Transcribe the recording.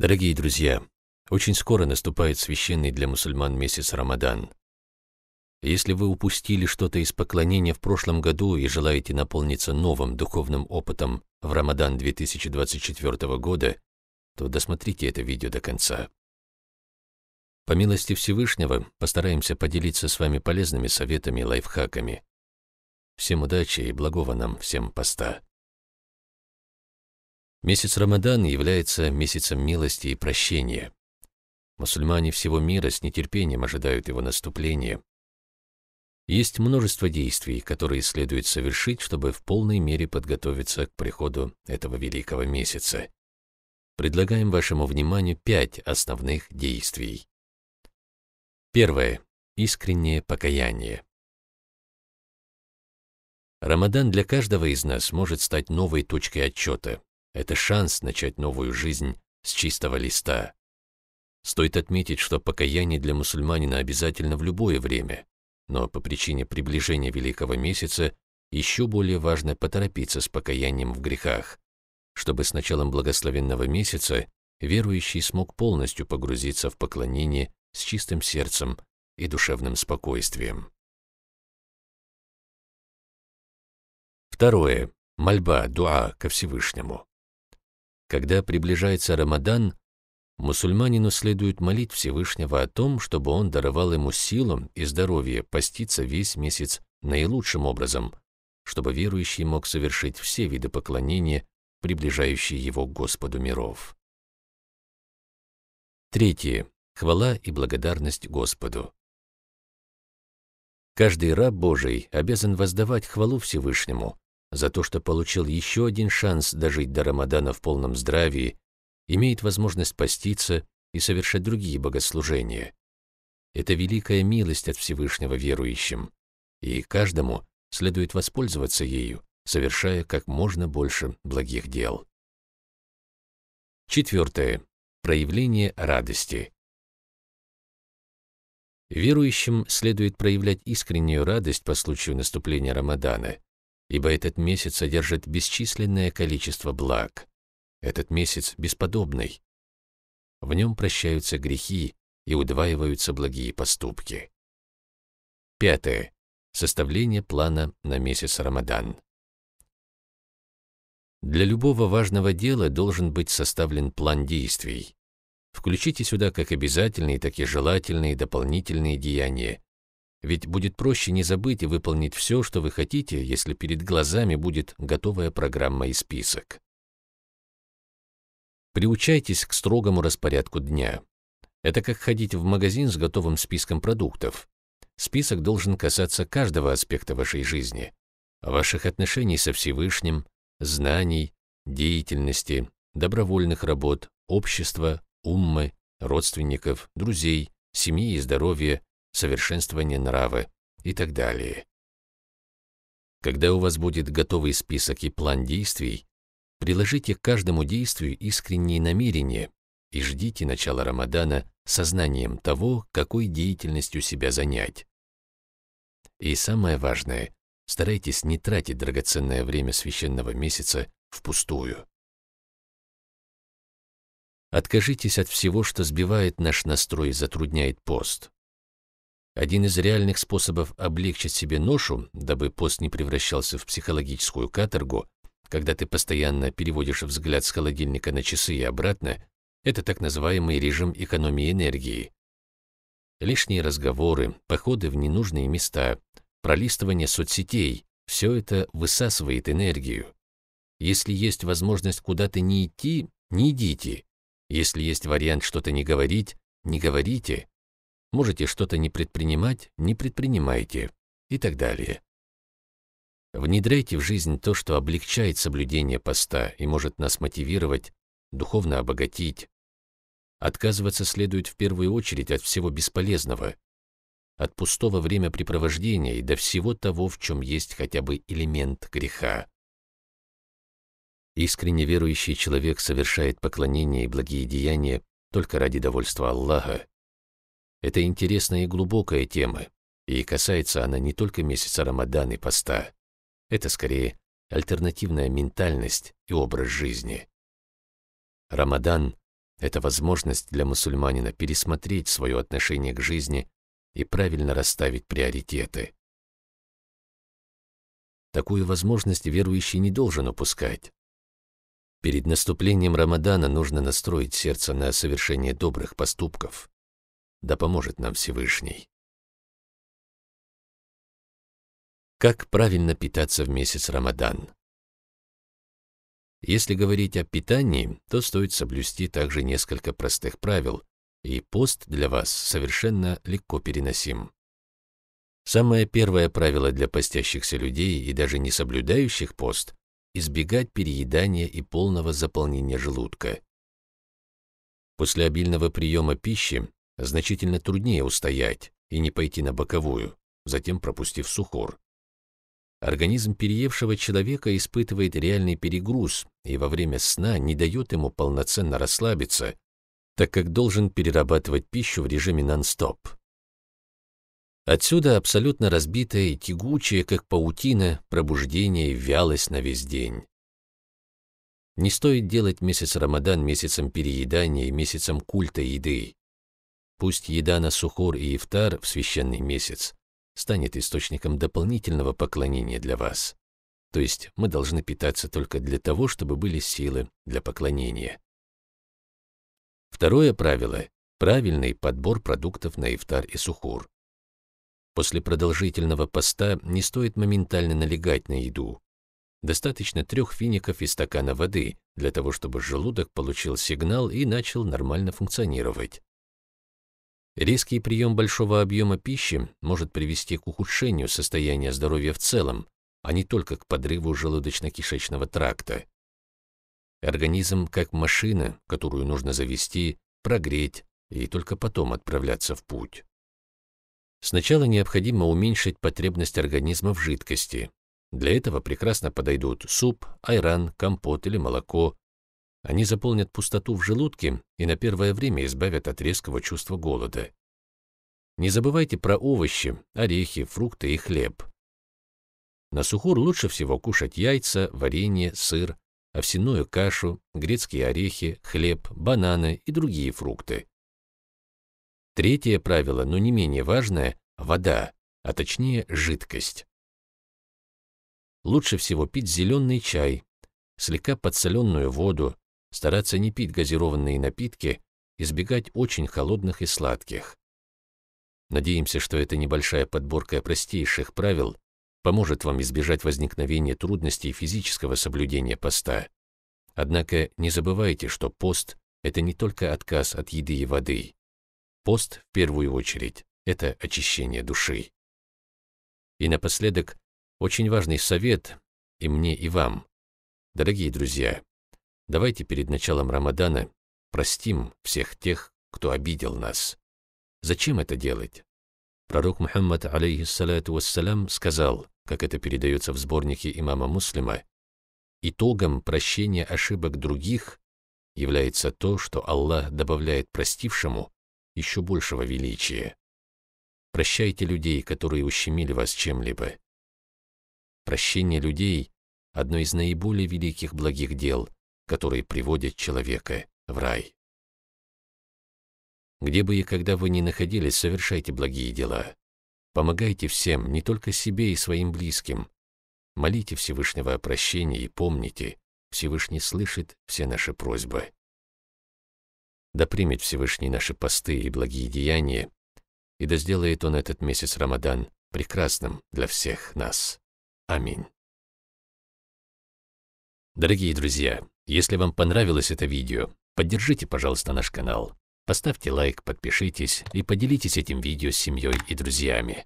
Дорогие друзья, очень скоро наступает священный для мусульман месяц Рамадан. Если вы упустили что-то из поклонения в прошлом году и желаете наполниться новым духовным опытом в Рамадан 2024 года, то досмотрите это видео до конца. По милости Всевышнего постараемся поделиться с вами полезными советами и лайфхаками. Всем удачи и благого нам всем поста. Месяц Рамадан является месяцем милости и прощения. Мусульмане всего мира с нетерпением ожидают его наступления. Есть множество действий, которые следует совершить, чтобы в полной мере подготовиться к приходу этого великого месяца. Предлагаем вашему вниманию пять основных действий. Первое. Искреннее покаяние. Рамадан для каждого из нас может стать новой точкой отчета, это шанс начать новую жизнь с чистого листа. Стоит отметить, что покаяние для мусульманина обязательно в любое время, но по причине приближения Великого Месяца еще более важно поторопиться с покаянием в грехах, чтобы с началом благословенного месяца верующий смог полностью погрузиться в поклонение с чистым сердцем и душевным спокойствием. Второе. Мольба, дуа ко Всевышнему. Когда приближается Рамадан, мусульманину следует молить Всевышнего о том, чтобы он даровал ему силу и здоровье поститься весь месяц наилучшим образом, чтобы верующий мог совершить все виды поклонения, приближающие его к Господу миров. Третье. Хвала и благодарность Господу. Каждый раб Божий обязан воздавать хвалу Всевышнему, за то, что получил еще один шанс дожить до Рамадана в полном здравии, имеет возможность поститься и совершать другие богослужения. Это великая милость от Всевышнего верующим, и каждому следует воспользоваться ею, совершая как можно больше благих дел. Четвертое. Проявление радости. Верующим следует проявлять искреннюю радость по случаю наступления Рамадана – ибо этот месяц содержит бесчисленное количество благ. Этот месяц бесподобный. В нем прощаются грехи и удваиваются благие поступки. Пятое. Составление плана на месяц Рамадан. Для любого важного дела должен быть составлен план действий. Включите сюда как обязательные, так и желательные дополнительные деяния, ведь будет проще не забыть и выполнить все, что вы хотите, если перед глазами будет готовая программа и список. Приучайтесь к строгому распорядку дня. Это как ходить в магазин с готовым списком продуктов. Список должен касаться каждого аспекта вашей жизни, ваших отношений со Всевышним, знаний, деятельности, добровольных работ, общества, уммы, родственников, друзей, семьи и здоровья, совершенствование нравы и так далее. Когда у вас будет готовый список и план действий, приложите к каждому действию искренние намерения и ждите начала Рамадана сознанием того, какой деятельностью себя занять. И самое важное, старайтесь не тратить драгоценное время священного месяца впустую. Откажитесь от всего, что сбивает наш настрой и затрудняет пост. Один из реальных способов облегчить себе ношу, дабы пост не превращался в психологическую каторгу, когда ты постоянно переводишь взгляд с холодильника на часы и обратно, это так называемый режим экономии энергии. Лишние разговоры, походы в ненужные места, пролистывание соцсетей – все это высасывает энергию. Если есть возможность куда-то не идти, не идите. Если есть вариант что-то не говорить, не говорите. Можете что-то не предпринимать, не предпринимайте и так далее. Внедряйте в жизнь то, что облегчает соблюдение поста и может нас мотивировать, духовно обогатить. Отказываться следует в первую очередь от всего бесполезного, от пустого времяпрепровождения и до всего того, в чем есть хотя бы элемент греха. Искренне верующий человек совершает поклонение и благие деяния только ради довольства Аллаха это интересная и глубокая тема, и касается она не только месяца Рамадан и поста. Это скорее альтернативная ментальность и образ жизни. Рамадан – это возможность для мусульманина пересмотреть свое отношение к жизни и правильно расставить приоритеты. Такую возможность верующий не должен упускать. Перед наступлением Рамадана нужно настроить сердце на совершение добрых поступков, да поможет нам Всевышний. Как правильно питаться в месяц Рамадан? Если говорить о питании, то стоит соблюсти также несколько простых правил, и пост для вас совершенно легко переносим. Самое первое правило для постящихся людей и даже не соблюдающих пост – избегать переедания и полного заполнения желудка. После обильного приема пищи Значительно труднее устоять и не пойти на боковую, затем пропустив сухор. Организм переевшего человека испытывает реальный перегруз и во время сна не дает ему полноценно расслабиться, так как должен перерабатывать пищу в режиме нон-стоп. Отсюда абсолютно разбитое и тягучее, как паутина, пробуждение и вялость на весь день. Не стоит делать месяц Рамадан месяцем переедания и месяцем культа еды. Пусть еда на сухур и ифтар в священный месяц станет источником дополнительного поклонения для вас. То есть мы должны питаться только для того, чтобы были силы для поклонения. Второе правило – правильный подбор продуктов на ифтар и сухур. После продолжительного поста не стоит моментально налегать на еду. Достаточно трех фиников и стакана воды для того, чтобы желудок получил сигнал и начал нормально функционировать. Резкий прием большого объема пищи может привести к ухудшению состояния здоровья в целом, а не только к подрыву желудочно-кишечного тракта. Организм как машина, которую нужно завести, прогреть и только потом отправляться в путь. Сначала необходимо уменьшить потребность организма в жидкости. Для этого прекрасно подойдут суп, айран, компот или молоко, они заполнят пустоту в желудке и на первое время избавят от резкого чувства голода. Не забывайте про овощи, орехи, фрукты и хлеб. На сухур лучше всего кушать яйца, варенье, сыр, овсяную кашу, грецкие орехи, хлеб, бананы и другие фрукты. Третье правило, но не менее важное – вода, а точнее жидкость. Лучше всего пить зеленый чай, слегка подсоленную воду, стараться не пить газированные напитки, избегать очень холодных и сладких. Надеемся, что эта небольшая подборка простейших правил поможет вам избежать возникновения трудностей физического соблюдения поста. Однако не забывайте, что пост – это не только отказ от еды и воды. Пост, в первую очередь, это очищение души. И напоследок, очень важный совет и мне, и вам. Дорогие друзья, Давайте перед началом Рамадана простим всех тех, кто обидел нас. Зачем это делать? Пророк Мухаммад, алейхиссалату вассалям, сказал, как это передается в сборнике имама Муслима, «Итогом прощения ошибок других является то, что Аллах добавляет простившему еще большего величия. Прощайте людей, которые ущемили вас чем-либо. Прощение людей – одно из наиболее великих благих дел – которые приводят человека в рай. Где бы и когда вы ни находились, совершайте благие дела. Помогайте всем, не только себе и своим близким. Молите Всевышнего о прощении и помните, Всевышний слышит все наши просьбы. Да примет Всевышний наши посты и благие деяния, и да сделает Он этот месяц Рамадан прекрасным для всех нас. Аминь. Дорогие друзья, если вам понравилось это видео, поддержите, пожалуйста, наш канал. Поставьте лайк, подпишитесь и поделитесь этим видео с семьей и друзьями.